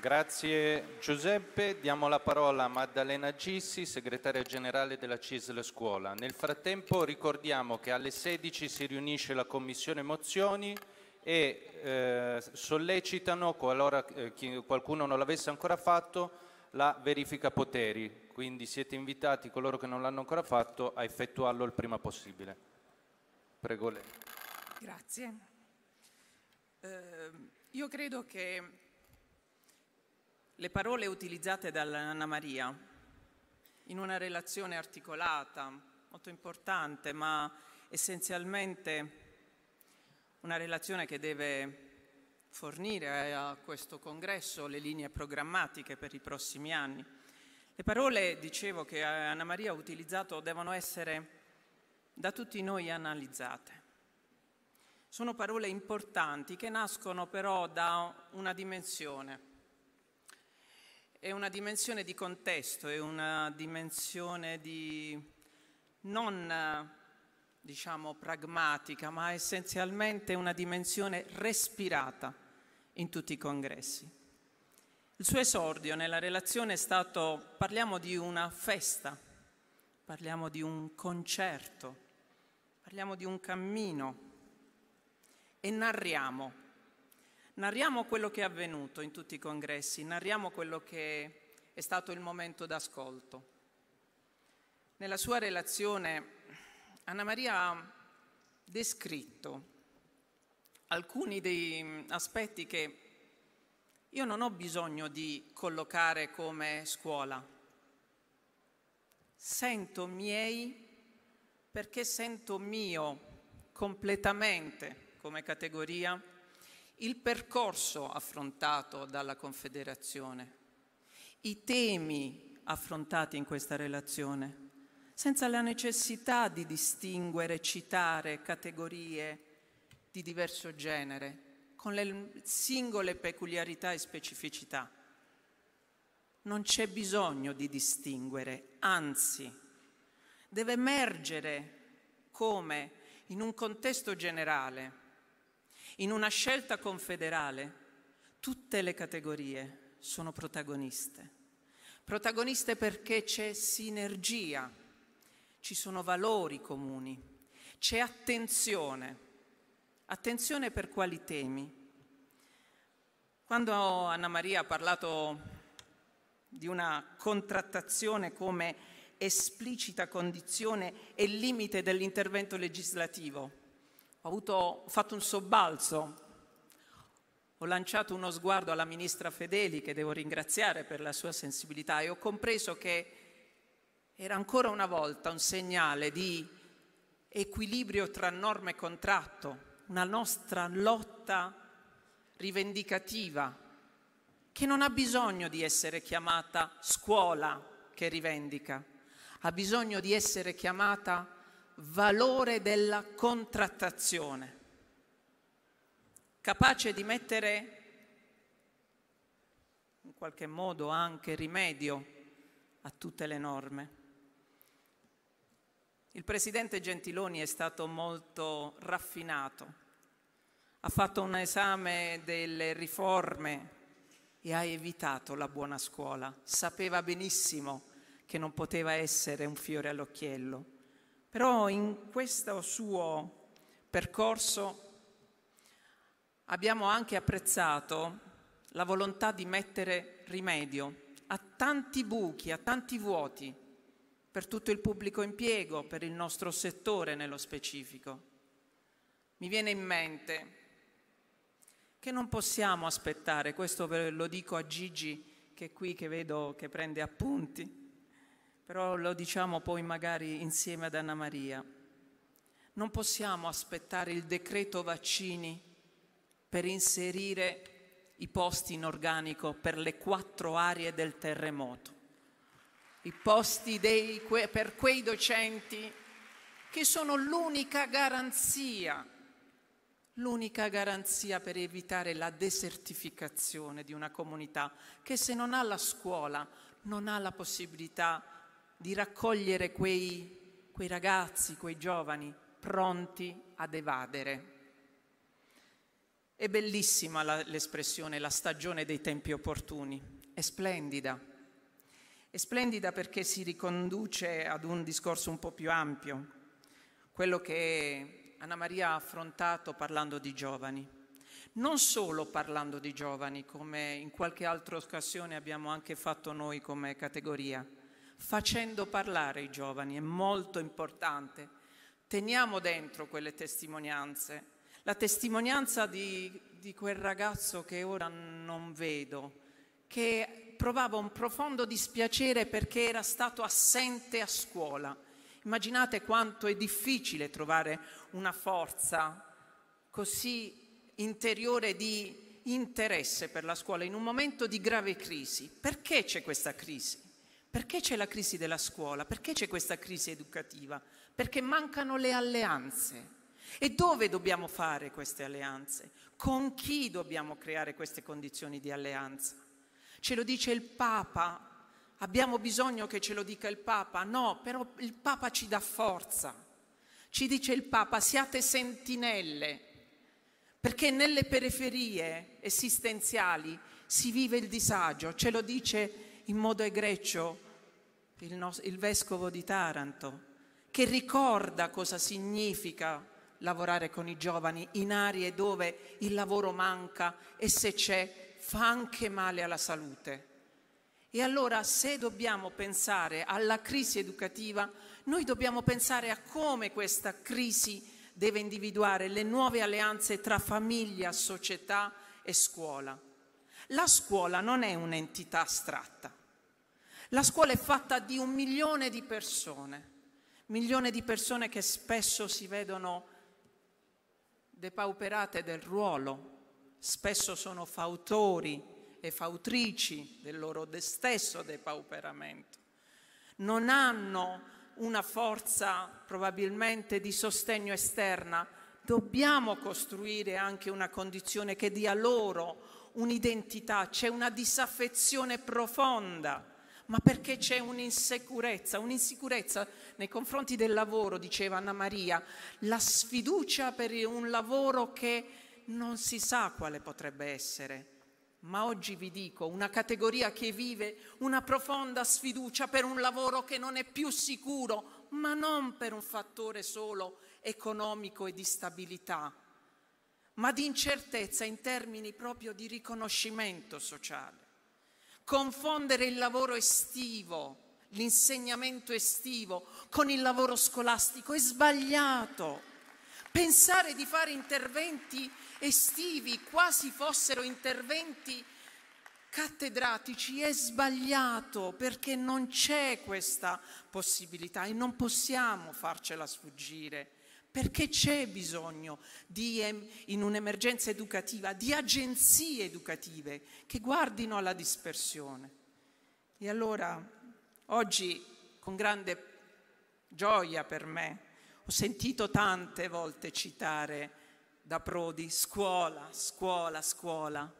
Grazie Giuseppe, diamo la parola a Maddalena Gissi, segretaria generale della CISL Scuola. Nel frattempo ricordiamo che alle 16 si riunisce la commissione mozioni e eh, sollecitano, qualora eh, qualcuno non l'avesse ancora fatto, la verifica poteri. Quindi siete invitati, coloro che non l'hanno ancora fatto, a effettuarlo il prima possibile. Prego lei. Grazie. Eh, io credo che le parole utilizzate dalla Anna Maria in una relazione articolata, molto importante, ma essenzialmente una relazione che deve fornire a questo congresso le linee programmatiche per i prossimi anni. Le parole, dicevo, che Anna Maria ha utilizzato devono essere da tutti noi analizzate. Sono parole importanti che nascono però da una dimensione, è una dimensione di contesto, è una dimensione di non diciamo pragmatica, ma essenzialmente una dimensione respirata in tutti i congressi. Il suo esordio nella relazione è stato, parliamo di una festa, parliamo di un concerto, parliamo di un cammino e narriamo narriamo quello che è avvenuto in tutti i congressi, narriamo quello che è stato il momento d'ascolto. Nella sua relazione Anna Maria ha descritto alcuni dei mm, aspetti che io non ho bisogno di collocare come scuola. Sento miei perché sento mio completamente come categoria il percorso affrontato dalla Confederazione, i temi affrontati in questa relazione, senza la necessità di distinguere, citare categorie di diverso genere, con le singole peculiarità e specificità. Non c'è bisogno di distinguere, anzi, deve emergere come in un contesto generale in una scelta confederale tutte le categorie sono protagoniste. Protagoniste perché c'è sinergia, ci sono valori comuni, c'è attenzione. Attenzione per quali temi? Quando Anna Maria ha parlato di una contrattazione come esplicita condizione e limite dell'intervento legislativo, ho, avuto, ho fatto un sobbalzo, ho lanciato uno sguardo alla ministra Fedeli, che devo ringraziare per la sua sensibilità, e ho compreso che era ancora una volta un segnale di equilibrio tra norma e contratto, una nostra lotta rivendicativa che non ha bisogno di essere chiamata scuola che rivendica, ha bisogno di essere chiamata valore della contrattazione, capace di mettere in qualche modo anche rimedio a tutte le norme. Il presidente Gentiloni è stato molto raffinato, ha fatto un esame delle riforme e ha evitato la buona scuola. Sapeva benissimo che non poteva essere un fiore all'occhiello però in questo suo percorso abbiamo anche apprezzato la volontà di mettere rimedio a tanti buchi, a tanti vuoti per tutto il pubblico impiego, per il nostro settore nello specifico. Mi viene in mente che non possiamo aspettare, questo lo dico a Gigi che è qui, che vedo che prende appunti, però lo diciamo poi magari insieme ad Anna Maria. Non possiamo aspettare il decreto vaccini per inserire i posti in organico per le quattro aree del terremoto, i posti dei, per quei docenti che sono l'unica garanzia, l'unica garanzia per evitare la desertificazione di una comunità che se non ha la scuola non ha la possibilità di raccogliere quei, quei ragazzi, quei giovani pronti ad evadere. È bellissima la, l'espressione la stagione dei tempi opportuni, è splendida. È splendida perché si riconduce ad un discorso un po' più ampio, quello che Anna Maria ha affrontato parlando di giovani. Non solo parlando di giovani, come in qualche altra occasione abbiamo anche fatto noi come categoria, facendo parlare i giovani, è molto importante. Teniamo dentro quelle testimonianze. La testimonianza di, di quel ragazzo che ora non vedo, che provava un profondo dispiacere perché era stato assente a scuola. Immaginate quanto è difficile trovare una forza così interiore di interesse per la scuola in un momento di grave crisi. Perché c'è questa crisi? Perché c'è la crisi della scuola? Perché c'è questa crisi educativa? Perché mancano le alleanze. E dove dobbiamo fare queste alleanze? Con chi dobbiamo creare queste condizioni di alleanza? Ce lo dice il Papa? Abbiamo bisogno che ce lo dica il Papa? No, però il Papa ci dà forza. Ci dice il Papa, siate sentinelle, perché nelle periferie esistenziali si vive il disagio, ce lo dice il Papa in modo egregio il, nos- il vescovo di Taranto, che ricorda cosa significa lavorare con i giovani in aree dove il lavoro manca e se c'è fa anche male alla salute. E allora se dobbiamo pensare alla crisi educativa, noi dobbiamo pensare a come questa crisi deve individuare le nuove alleanze tra famiglia, società e scuola. La scuola non è un'entità astratta, la scuola è fatta di un milione di persone, milione di persone che spesso si vedono depauperate del ruolo, spesso sono fautori e fautrici del loro stesso depauperamento. Non hanno una forza probabilmente di sostegno esterna, dobbiamo costruire anche una condizione che dia loro un'identità, c'è una disaffezione profonda ma perché c'è un'insicurezza, un'insicurezza nei confronti del lavoro, diceva Anna Maria, la sfiducia per un lavoro che non si sa quale potrebbe essere. Ma oggi vi dico, una categoria che vive una profonda sfiducia per un lavoro che non è più sicuro, ma non per un fattore solo economico e di stabilità, ma di incertezza in termini proprio di riconoscimento sociale confondere il lavoro estivo, l'insegnamento estivo, con il lavoro scolastico è sbagliato. Pensare di fare interventi estivi quasi fossero interventi cattedratici è sbagliato perché non c'è questa possibilità e non possiamo farcela sfuggire perché c'è bisogno di, in un'emergenza educativa di agenzie educative che guardino alla dispersione. E allora oggi con grande gioia per me ho sentito tante volte citare da Prodi scuola, scuola, scuola.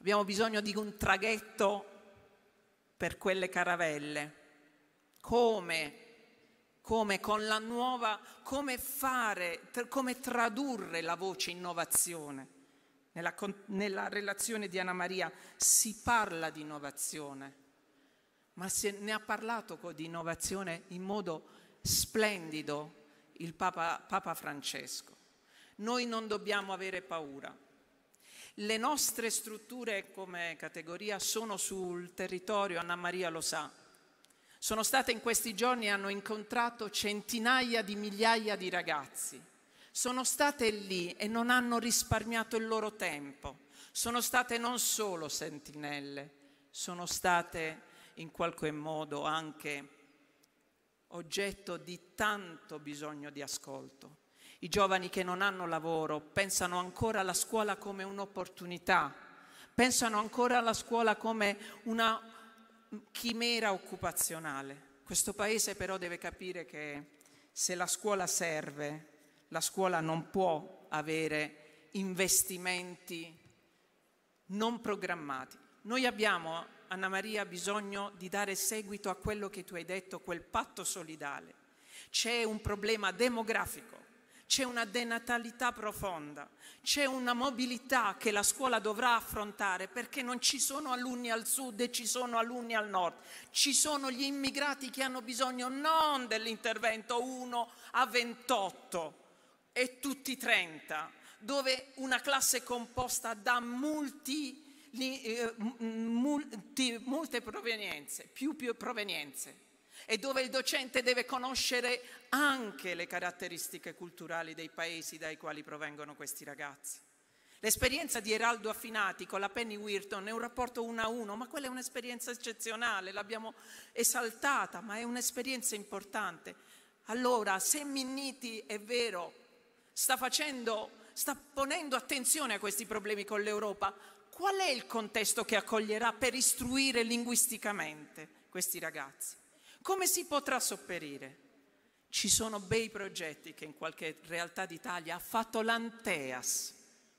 Abbiamo bisogno di un traghetto per quelle caravelle. Come come con la nuova, come fare, come tradurre la voce innovazione. Nella, nella relazione di Anna Maria si parla di innovazione, ma se ne ha parlato di innovazione in modo splendido il Papa, Papa Francesco. Noi non dobbiamo avere paura. Le nostre strutture come categoria sono sul territorio, Anna Maria lo sa, sono stata in questi giorni e hanno incontrato centinaia di migliaia di ragazzi. Sono state lì e non hanno risparmiato il loro tempo. Sono state non solo sentinelle, sono state in qualche modo anche oggetto di tanto bisogno di ascolto. I giovani che non hanno lavoro pensano ancora alla scuola come un'opportunità, pensano ancora alla scuola come una chimera occupazionale. Questo Paese però deve capire che se la scuola serve, la scuola non può avere investimenti non programmati. Noi abbiamo, Anna Maria, bisogno di dare seguito a quello che tu hai detto, quel patto solidale. C'è un problema demografico c'è una denatalità profonda, c'è una mobilità che la scuola dovrà affrontare perché non ci sono alunni al sud e ci sono alunni al nord, ci sono gli immigrati che hanno bisogno non dell'intervento 1 a 28 e tutti 30, dove una classe è composta da eh, multi, molte provenienze, più, più provenienze e dove il docente deve conoscere anche le caratteristiche culturali dei paesi dai quali provengono questi ragazzi. L'esperienza di Eraldo Affinati con la Penny Wirton è un rapporto uno a uno, ma quella è un'esperienza eccezionale, l'abbiamo esaltata, ma è un'esperienza importante. Allora, se Minniti è vero, sta facendo, sta ponendo attenzione a questi problemi con l'Europa, qual è il contesto che accoglierà per istruire linguisticamente questi ragazzi? Come si potrà sopperire? Ci sono bei progetti che in qualche realtà d'Italia ha fatto l'Anteas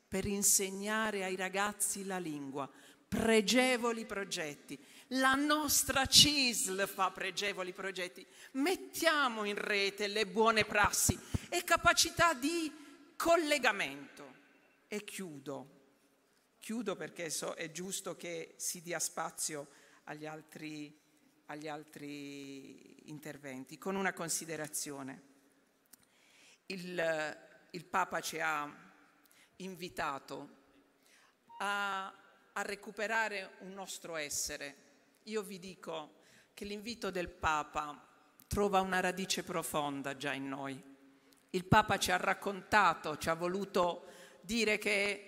per insegnare ai ragazzi la lingua, pregevoli progetti. La nostra CISL fa pregevoli progetti. Mettiamo in rete le buone prassi e capacità di collegamento. E chiudo. Chiudo perché so, è giusto che si dia spazio agli altri agli altri interventi, con una considerazione. Il, il Papa ci ha invitato a, a recuperare un nostro essere. Io vi dico che l'invito del Papa trova una radice profonda già in noi. Il Papa ci ha raccontato, ci ha voluto dire che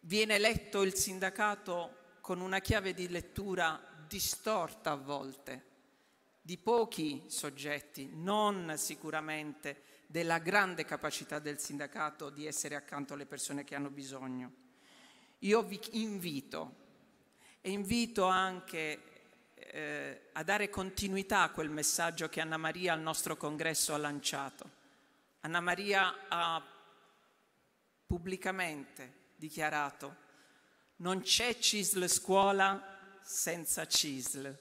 viene letto il sindacato con una chiave di lettura distorta a volte di pochi soggetti, non sicuramente della grande capacità del sindacato di essere accanto alle persone che hanno bisogno. Io vi invito e invito anche eh, a dare continuità a quel messaggio che Anna Maria al nostro congresso ha lanciato. Anna Maria ha pubblicamente dichiarato non c'è CISL scuola senza CISL,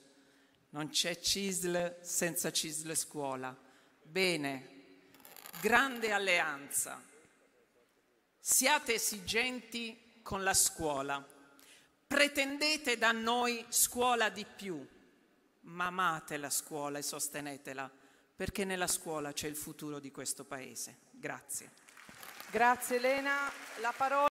non c'è CISL senza CISL scuola. Bene, grande alleanza. Siate esigenti con la scuola. Pretendete da noi scuola di più, ma amate la scuola e sostenetela, perché nella scuola c'è il futuro di questo Paese. Grazie. Grazie Elena. La parola...